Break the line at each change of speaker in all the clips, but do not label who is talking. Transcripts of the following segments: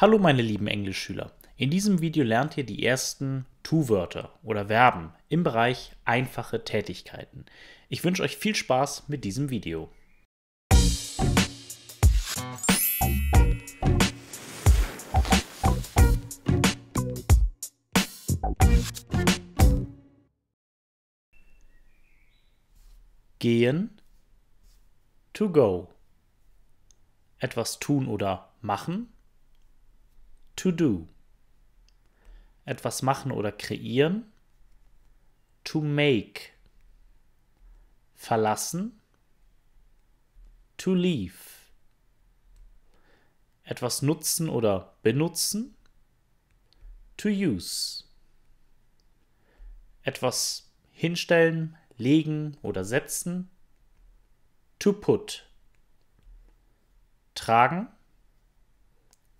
Hallo meine lieben Englischschüler. In diesem Video lernt ihr die ersten to wörter oder Verben im Bereich einfache Tätigkeiten. Ich wünsche euch viel Spaß mit diesem Video. Gehen, to go. Etwas tun oder machen to do. Etwas machen oder kreieren. To make. Verlassen. To leave. Etwas nutzen oder benutzen. To use. Etwas hinstellen, legen oder setzen. To put. Tragen.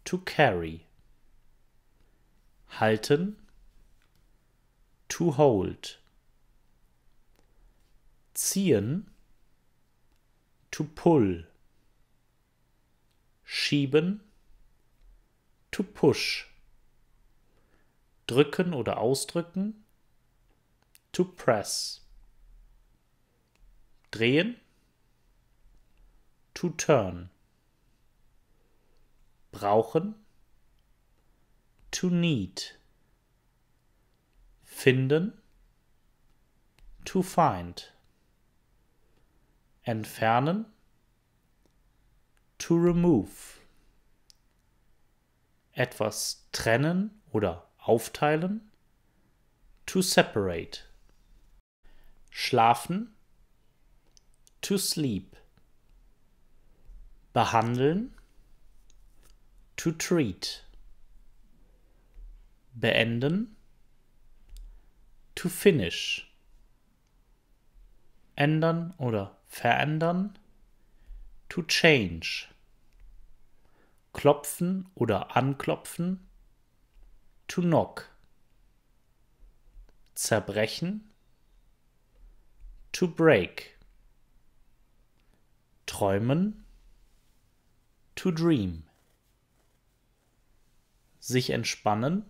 To carry halten, to hold, ziehen, to pull, schieben, to push, drücken oder ausdrücken, to press, drehen, to turn, brauchen, to need, finden, to find, entfernen, to remove, etwas trennen oder aufteilen, to separate, schlafen, to sleep, behandeln, to treat, beenden, to finish, ändern oder verändern, to change, klopfen oder anklopfen, to knock, zerbrechen, to break, träumen, to dream, sich entspannen,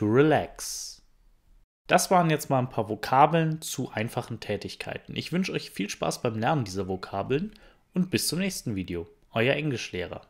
to relax. Das waren jetzt mal ein paar Vokabeln zu einfachen Tätigkeiten. Ich wünsche euch viel Spaß beim Lernen dieser Vokabeln und bis zum nächsten Video. Euer Englischlehrer.